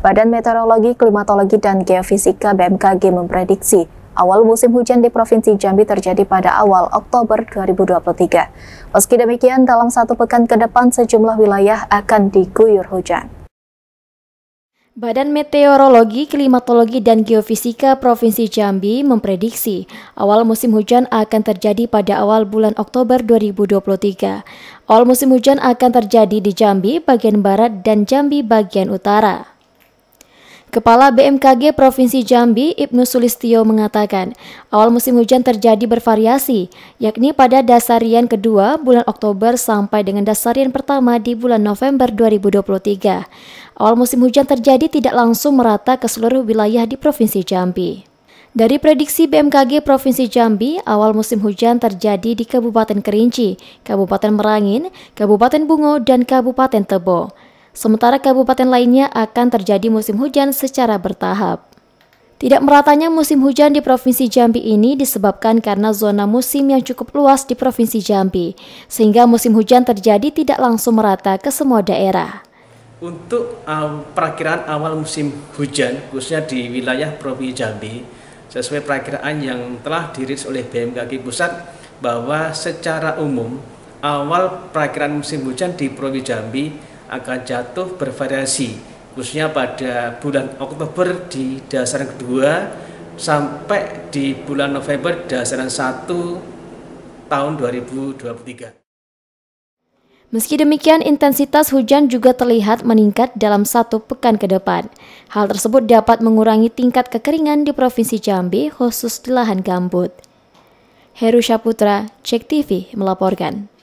Badan Meteorologi, Klimatologi, dan Geofisika BMKG memprediksi awal musim hujan di Provinsi Jambi terjadi pada awal Oktober 2023. Meski demikian, dalam satu pekan ke depan sejumlah wilayah akan diguyur hujan. Badan Meteorologi, Klimatologi, dan Geofisika Provinsi Jambi memprediksi awal musim hujan akan terjadi pada awal bulan Oktober 2023. Awal musim hujan akan terjadi di Jambi bagian barat dan Jambi bagian utara. Kepala BMKG Provinsi Jambi, Ibnu Sulistio mengatakan, awal musim hujan terjadi bervariasi, yakni pada dasarian kedua bulan Oktober sampai dengan dasarian pertama di bulan November 2023. Awal musim hujan terjadi tidak langsung merata ke seluruh wilayah di Provinsi Jambi. Dari prediksi BMKG Provinsi Jambi, awal musim hujan terjadi di Kabupaten Kerinci, Kabupaten Merangin, Kabupaten Bungo, dan Kabupaten Tebo sementara kabupaten lainnya akan terjadi musim hujan secara bertahap. Tidak meratanya musim hujan di Provinsi Jambi ini disebabkan karena zona musim yang cukup luas di Provinsi Jambi, sehingga musim hujan terjadi tidak langsung merata ke semua daerah. Untuk um, perakiran awal musim hujan, khususnya di wilayah Provinsi Jambi, sesuai perakiraan yang telah dirilis oleh BMKG Pusat, bahwa secara umum awal perakiran musim hujan di Provinsi Jambi akan jatuh bervariasi khususnya pada bulan Oktober di dasaran kedua sampai di bulan November dasaran 1 tahun 2023. Meski demikian, intensitas hujan juga terlihat meningkat dalam satu pekan ke depan. Hal tersebut dapat mengurangi tingkat kekeringan di Provinsi Jambi, khusus di lahan gambut. Heru Syaputra, Cek TV, melaporkan.